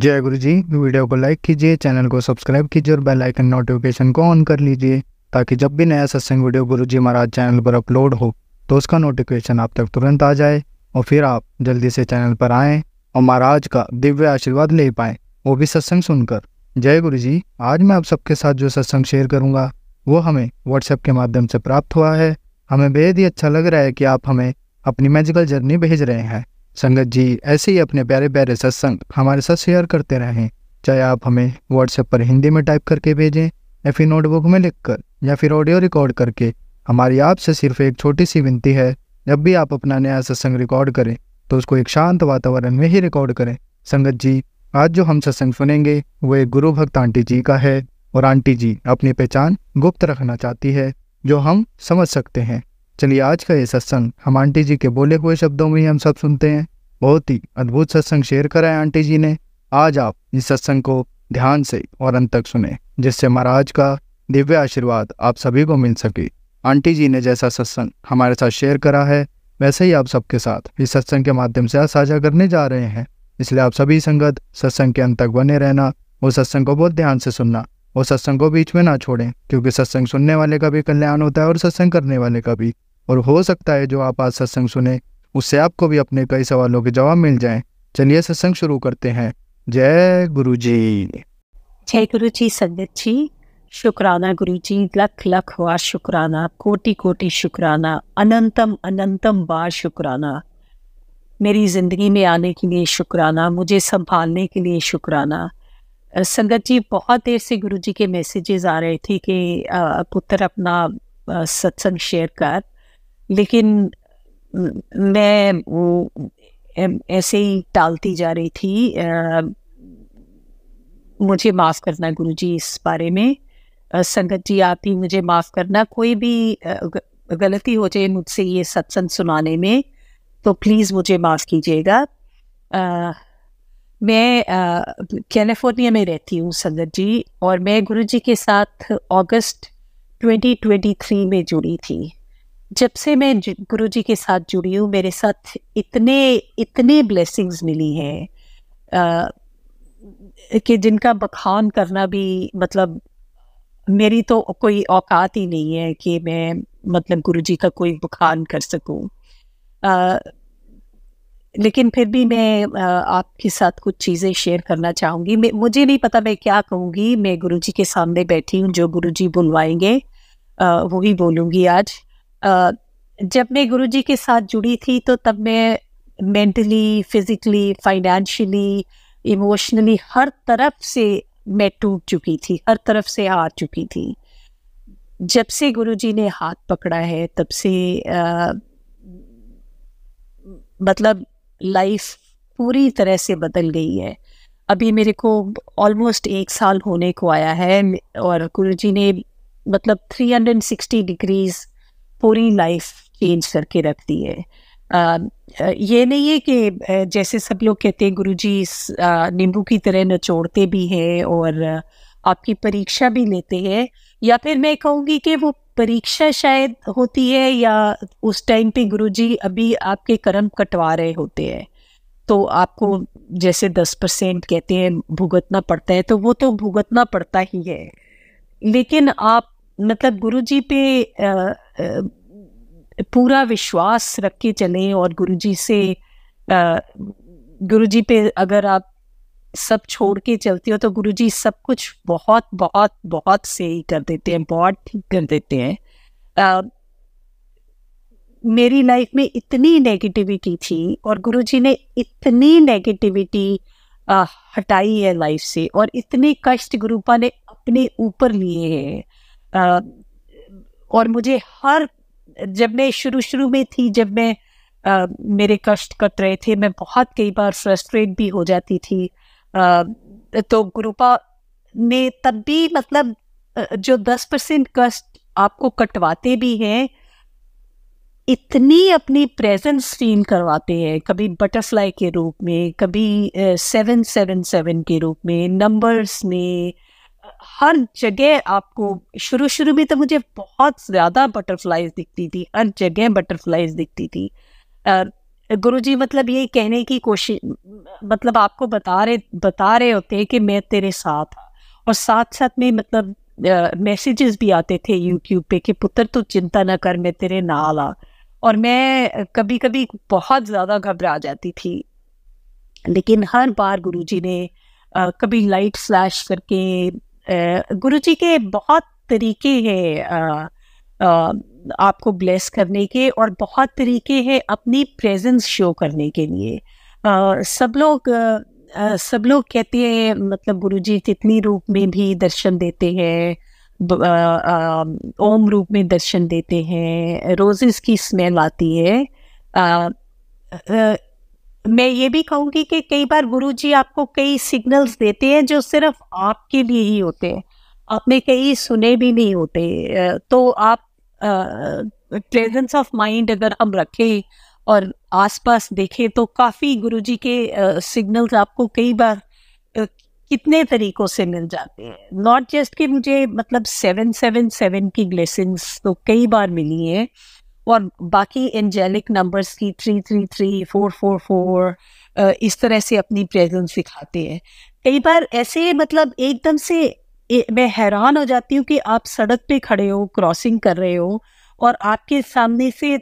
जय गुरु जी वीडियो को लाइक कीजिए चैनल को सब्सक्राइब कीजिए और बेल आइकन नोटिफिकेशन को ऑन कर लीजिए ताकि जब भी नया सत्संग वीडियो गुरु जी महाराज चैनल पर अपलोड हो तो उसका नोटिफिकेशन आप तक तुरंत आ जाए और फिर आप जल्दी से चैनल पर आएँ और महाराज का दिव्य आशीर्वाद ले पाएँ वो भी सत्संग सुनकर जय गुरु जी आज मैं आप सबके साथ जो सत्संग शेयर करूँगा वो हमें व्हाट्सएप के माध्यम से प्राप्त हुआ है हमें बेहद ही अच्छा लग रहा है कि आप हमें अपनी मैजिकल जर्नी भेज रहे हैं संगत जी ऐसे ही अपने प्यारे प्यारे सत्संग हमारे साथ शेयर करते रहें चाहे आप हमें व्हाट्सएप पर हिंदी में टाइप करके भेजें या फिर नोटबुक में लिखकर या फिर ऑडियो रिकॉर्ड करके हमारी आपसे सिर्फ एक छोटी सी विनती है जब भी आप अपना नया सत्संग रिकॉर्ड करें तो उसको एक शांत वातावरण में ही रिकॉर्ड करें संगत जी आज जो हम सत्संग सुनेंगे वो एक गुरु भक्त आंटी जी का है और आंटी जी अपनी पहचान गुप्त रखना चाहती है जो हम समझ सकते हैं चलिए आज का ये सत्संग हम आंटी जी के बोले हुए शब्दों में ही हम सब सुनते हैं बहुत ही अद्भुत सत्संग शेयर करा है आंटी जी ने आज आप इस सत्संग को ध्यान से और अंत तक सुने जिससे महाराज का दिव्य आशीर्वाद आप सभी को मिल सके आंटी जी ने जैसा सत्संग हमारे साथ शेयर करा है वैसे ही आप सबके साथ इस सत्संग के माध्यम से साझा करने जा रहे हैं इसलिए आप सभी संगत सत्संग के अंत तक बने रहना और सत्संग को बहुत ध्यान से सुनना और सत्संग को बीच में ना छोड़ें क्योंकि सत्संग सुनने वाले का भी कल्याण होता है और सत्संग करने वाले का भी और हो सकता है जो आप आज सत्संग सुने उससे आपको भी अपने कई सवालों के जवाब मिल जाएं। चलिए सत्संग शुरू करते हैं जय गुरु जी जय गुरु जी संगत जी शुक्राना गुरु जी लख लख वार शुक्राना कोटि कोटि शुक्राना अनंतम अनंतम बार शुक्राना मेरी ज़िंदगी में आने के लिए शुक्राना मुझे संभालने के लिए शुक्राना संगत जी बहुत देर से गुरु जी के मैसेजेस आ रहे थे कि पुत्र अपना सत्संग शेयर कर लेकिन मैं वो ऐसे ही टालती जा रही थी आ, मुझे माफ़ करना गुरु जी इस बारे में संगत जी आप ही मुझे माफ़ करना कोई भी गलती हो जाए मुझसे ये सत्संग सुनाने में तो प्लीज़ मुझे माफ़ कीजिएगा मैं कैलिफोर्निया में रहती हूँ संगत जी और मैं गुरु जी के साथ अगस्त 2023 में जुड़ी थी जब से मैं गुरु जी के साथ जुड़ी हूँ मेरे साथ इतने इतने ब्लेसिंग्स मिली हैं कि जिनका बखान करना भी मतलब मेरी तो कोई औकात ही नहीं है कि मैं मतलब गुरु जी का कोई बखान कर सकूँ लेकिन फिर भी मैं आपके साथ कुछ चीज़ें शेयर करना चाहूँगी मुझे नहीं पता मैं क्या कहूँगी मैं गुरु जी के सामने बैठी हूँ जो गुरु जी बुलवाएंगे वही बोलूँगी आज जब मैं गुरु जी के साथ जुड़ी थी तो तब मैं मेंटली फिजिकली फाइनेंशियली इमोशनली हर तरफ से मैं टूट चुकी थी हर तरफ से हार चुकी थी जब से गुरु जी ने हाथ पकड़ा है तब से आ, मतलब लाइफ पूरी तरह से बदल गई है अभी मेरे को ऑलमोस्ट एक साल होने को आया है और गुरु जी ने मतलब 360 डिग्रीज पूरी लाइफ चेंज करके रख दी है ये नहीं है कि जैसे सब लोग कहते हैं गुरुजी नींबू की तरह नचोड़ते भी हैं और आपकी परीक्षा भी लेते हैं या फिर मैं कहूँगी कि वो परीक्षा शायद होती है या उस टाइम पे गुरुजी अभी आपके कर्म कटवा रहे होते हैं तो आपको जैसे दस परसेंट कहते हैं भुगतना पड़ता है तो वो तो भुगतना पड़ता ही है लेकिन आप मतलब गुरु जी पे पूरा विश्वास रख के चले और गुरु जी से आ, गुरु जी पे अगर आप सब छोड़ के चलते हो तो गुरु जी सब कुछ बहुत बहुत बहुत सही कर देते हैं बहुत ठीक कर देते हैं मेरी लाइफ में इतनी नेगेटिविटी थी और गुरुजी ने इतनी नेगेटिविटी हटाई है लाइफ से और इतने कष्ट गुरुपा ने अपने ऊपर लिए हैं और मुझे हर जब मैं शुरू शुरू में थी जब मैं Uh, मेरे कष्ट कट रहे थे मैं बहुत कई बार फ्रस्ट्रेट भी हो जाती थी uh, तो ग्रुपा ने तब भी मतलब जो दस परसेंट कष्ट आपको कटवाते भी हैं इतनी अपनी प्रेजेंस फील करवाते हैं कभी बटरफ्लाई के रूप में कभी सेवन सेवन सेवन के रूप में नंबर्स में हर जगह आपको शुरू शुरू में तो मुझे बहुत ज़्यादा बटरफ्लाइज दिखती थी हर जगह बटरफ्लाइज दिखती थी गुरु जी मतलब ये कहने की कोशिश मतलब आपको बता रहे बता रहे होते हैं कि मैं तेरे साथ और साथ साथ में मतलब मैसेजेस भी आते थे यूट्यूब पे कि पुत्र तू चिंता ना कर मैं तेरे नाल आ और मैं कभी कभी बहुत ज़्यादा घबरा जाती थी लेकिन हर बार गुरुजी ने आ, कभी लाइट फ्लैश करके गुरु जी के बहुत तरीके हैं आपको ब्लेस करने के और बहुत तरीके हैं अपनी प्रेजेंस शो करने के लिए सब लोग सब लोग कहते हैं मतलब गुरु जी कितनी रूप में भी दर्शन देते हैं ओम रूप में दर्शन देते हैं रोजेस की स्मेल आती है मैं ये भी कहूंगी कि कई बार गुरु जी आपको कई सिग्नल्स देते हैं जो सिर्फ आपके लिए ही होते हैं आपने कई सुने भी नहीं होते तो आप प्रेजेंस ऑफ माइंड अगर हम रखें और आसपास देखें तो काफ़ी गुरु जी के सिग्नल्स आपको कई बार कितने तरीकों से मिल जाते हैं नॉट जस्ट कि मुझे मतलब सेवन सेवन सेवन की ब्लेसिंग्स तो कई बार मिली हैं और बाकी एंजेलिक नंबर्स की three three three four four four इस तरह से अपनी प्रेजेंस दिखाते हैं कई बार ऐसे मतलब एकदम से ए, मैं हैरान हो जाती हूँ कि आप सड़क पे खड़े हो क्रॉसिंग कर रहे हो और आपके सामने से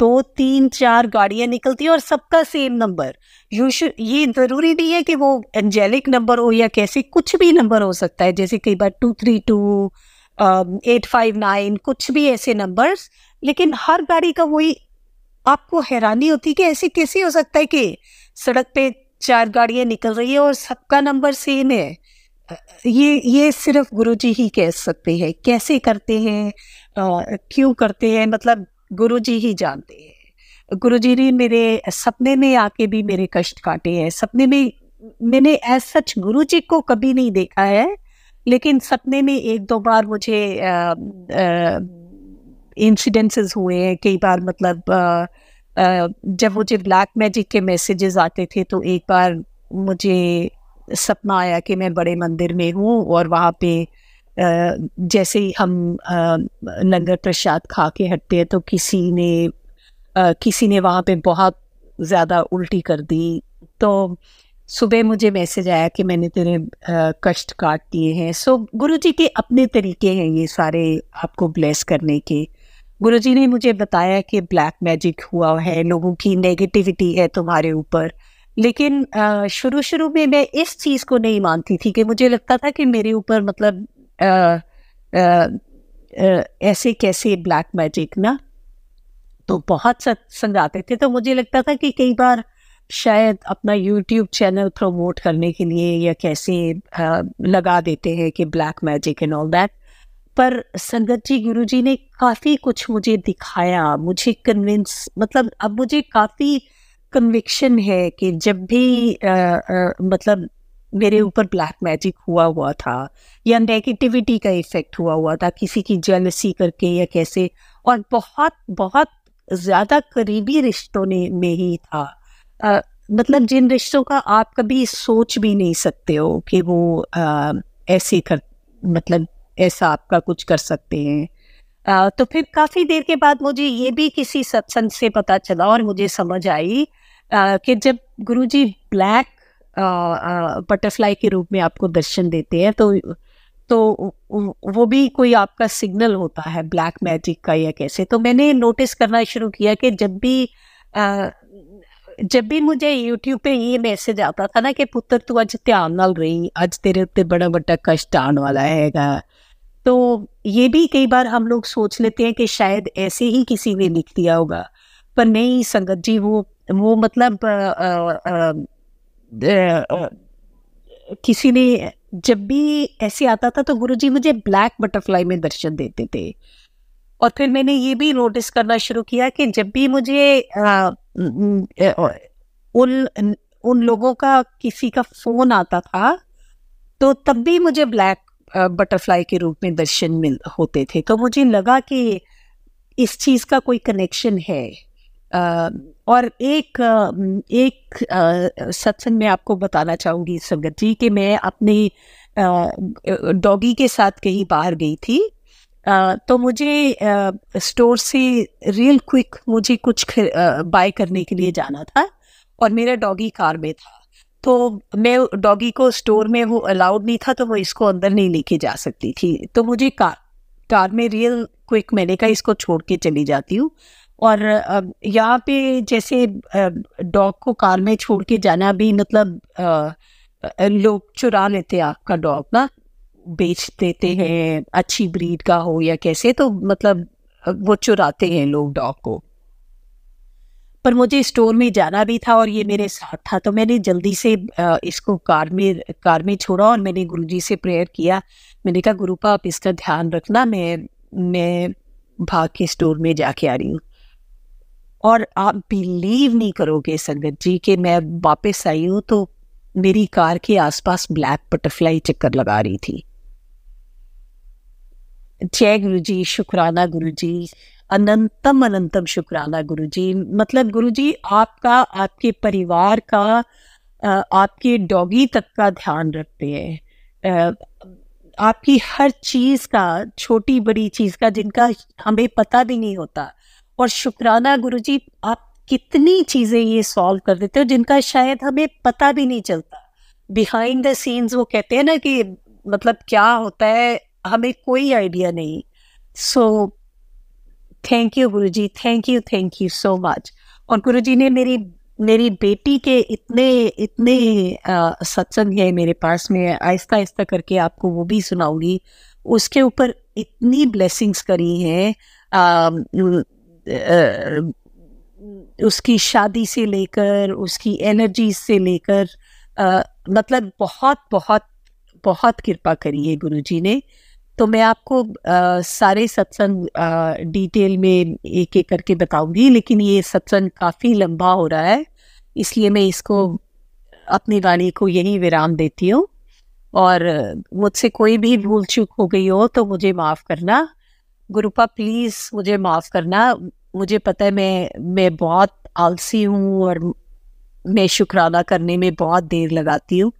दो तीन चार गाड़ियाँ निकलती हैं और सबका सेम नंबर यूशु ये ज़रूरी नहीं है कि वो एंजेलिक नंबर हो या कैसे कुछ भी नंबर हो सकता है जैसे कई बार two three two eight five nine कुछ भी ऐसे नंबर्स लेकिन हर गाड़ी का वही आपको हैरानी होती कि ऐसे कैसे हो सकता है कि सड़क पे चार गाड़ियाँ निकल रही है और सबका नंबर सेम है ये ये सिर्फ गुरुजी ही कह सकते हैं कैसे करते हैं क्यों करते हैं मतलब गुरुजी ही जानते हैं गुरुजी ने मेरे सपने में आके भी मेरे कष्ट काटे हैं सपने में मैंने ऐसा सच गुरु जी को कभी नहीं देखा है लेकिन सपने में एक दो बार मुझे इंसिडेंसेस हुए हैं कई बार मतलब आ, आ, जब मुझे ब्लैक मैजिक के मैसेजेस आते थे तो एक बार मुझे सपना आया कि मैं बड़े मंदिर में हूँ और वहाँ पे आ, जैसे ही हम लंगर प्रसाद खा के हटते हैं तो किसी ने किसी ने वहाँ पे बहुत ज़्यादा उल्टी कर दी तो सुबह मुझे मैसेज आया कि मैंने तेरे कष्ट काट दिए हैं सो so, गुरु जी के अपने तरीके हैं ये सारे आपको ब्लेस करने के गुरु जी ने मुझे बताया कि ब्लैक मैजिक हुआ है लोगों की नेगेटिविटी है तुम्हारे ऊपर लेकिन शुरू शुरू में मैं इस चीज़ को नहीं मानती थी कि मुझे लगता था कि मेरे ऊपर मतलब आ, आ, आ, ऐसे कैसे ब्लैक मैजिक ना तो बहुत संग आते थे तो मुझे लगता था कि कई बार शायद अपना यूट्यूब चैनल प्रमोट करने के लिए या कैसे लगा देते हैं कि black magic and all that पर संगत जी गुरु जी ने काफ़ी कुछ मुझे दिखाया मुझे कन्विंस मतलब अब मुझे काफ़ी कन्विक्शन है कि जब भी आ, आ, मतलब मेरे ऊपर ब्लैक मैजिक हुआ हुआ था या नेगेटिविटी का इफेक्ट हुआ हुआ था किसी की जेलसी करके या कैसे और बहुत बहुत ज़्यादा करीबी रिश्तों ने में ही था आ, मतलब जिन रिश्तों का आप कभी सोच भी नहीं सकते हो कि वो आ, ऐसे कर मतलब ऐसा आपका कुछ कर सकते हैं आ, तो फिर काफ़ी देर के बाद मुझे ये भी किसी सत्संग से पता चला और मुझे समझ आई कि जब गुरुजी ब्लैक बटरफ्लाई के रूप में आपको दर्शन देते हैं तो तो वो भी कोई आपका सिग्नल होता है ब्लैक मैजिक का या कैसे तो मैंने नोटिस करना शुरू किया कि जब भी जब भी मुझे यूट्यूब पे ये मैसेज आता था ना कि पुत्र तू अज ध्यान नाल रही अज तेरे उत्ते बड़ा बड़ा कष्ट आने वाला हैगा तो ये भी कई बार हम लोग सोच लेते हैं कि शायद ऐसे ही किसी ने लिख दिया होगा पर नहीं संगत जी वो वो मतलब आ, आ, आ, आ, आ, किसी ने जब भी ऐसे आता था तो गुरु जी मुझे ब्लैक बटरफ्लाई में दर्शन देते थे और फिर मैंने ये भी नोटिस करना शुरू किया कि जब भी मुझे आ, उन उन लोगों का किसी का फोन आता था तो तब भी मुझे ब्लैक बटरफ्लाई के रूप में दर्शन मिल होते थे तो मुझे लगा कि इस चीज़ का कोई कनेक्शन है आ, और एक एक सत्संग में आपको बताना चाहूँगी संगत जी कि मैं अपनी डॉगी के साथ कहीं बाहर गई थी तो मुझे स्टोर से रियल क्विक मुझे कुछ बाय करने के लिए जाना था और मेरा डॉगी कार में था तो मैं डॉगी को स्टोर में वो अलाउड नहीं था तो वो इसको अंदर नहीं लेके जा सकती थी तो मुझे कार कार में रियल क्विक मैंने कहा इसको छोड़ के चली जाती हूँ और यहाँ पे जैसे डॉग को कार में छोड़ के जाना भी मतलब लोग चुरा लेते हैं आपका डॉग ना बेच देते हैं अच्छी ब्रीड का हो या कैसे तो मतलब वो चुराते हैं लोग डॉग को पर मुझे स्टोर में जाना भी था और ये हम्म। मेरे साथ था तो मैंने जल्दी से इसको कार में कार में छोड़ा और मैंने गुरु जी से प्रेयर किया मैंने कहा गुरुपा आप इसका ध्यान रखना मैं मैं भाग के स्टोर में जाके आ रही हूँ और आप बिलीव नहीं करोगे संगत जी कि मैं वापस आई हूँ तो मेरी कार के आसपास ब्लैक बटरफ्लाई चक्कर लगा रही थी जय गुरु जी शुक्राना गुरु जी अनंतम अनंतम शुक्राना गुरु जी मतलब गुरु जी आपका आपके परिवार का आपके डॉगी तक का ध्यान रखते हैं आपकी हर चीज़ का छोटी बड़ी चीज़ का जिनका हमें पता भी नहीं होता और शुक्राना गुरु जी आप कितनी चीज़ें ये सॉल्व कर देते हो जिनका शायद हमें पता भी नहीं चलता बिहाइंड द सीन्स वो कहते हैं ना कि मतलब क्या होता है हमें कोई आइडिया नहीं सो थैंक यू गुरु जी thank you thank you so much और गुरु जी ने मेरी मेरी बेटी के इतने इतने सत्संग है मेरे पास में आहिस्ता आहिस्ता करके आपको वो भी सुनाऊंगी उसके ऊपर इतनी ब्लेसिंग्स करी हैं उसकी शादी से लेकर उसकी एनर्जी से लेकर मतलब बहुत बहुत बहुत कृपा करी है गुरु जी ने तो मैं आपको आ, सारे सत्संग डिटेल में एक एक करके बताऊंगी लेकिन ये सत्संग काफ़ी लंबा हो रहा है इसलिए मैं इसको अपनी वाणी को यही विराम देती हूँ और मुझसे कोई भी भूल चूक हो गई हो तो मुझे माफ़ करना गुरुपा प्लीज़ मुझे माफ़ करना मुझे पता है मैं मैं बहुत आलसी हूँ और मैं शुक्राना करने में बहुत देर लगाती हूँ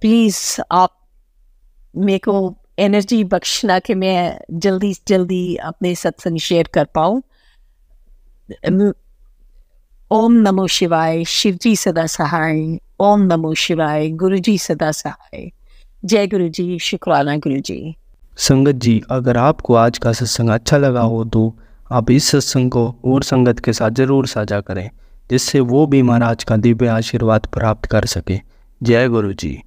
प्लीज़ आप मेरे को एनर्जी बख्शना कि मैं जल्दी जल्दी अपने सत्संग शेयर कर पाऊँ ओम नमो शिवाय शिव जी सदा सहाय ओम नमो शिवाय गुरु जी सदा सहाय जय गुरु जी शुक्राना गुरु जी संगत जी अगर आपको आज का सत्संग अच्छा लगा हो तो आप इस सत्संग को और संगत के साथ जरूर साझा करें जिससे वो भी महाराज का दिव्य आशीर्वाद प्राप्त कर सके जय गुरु जी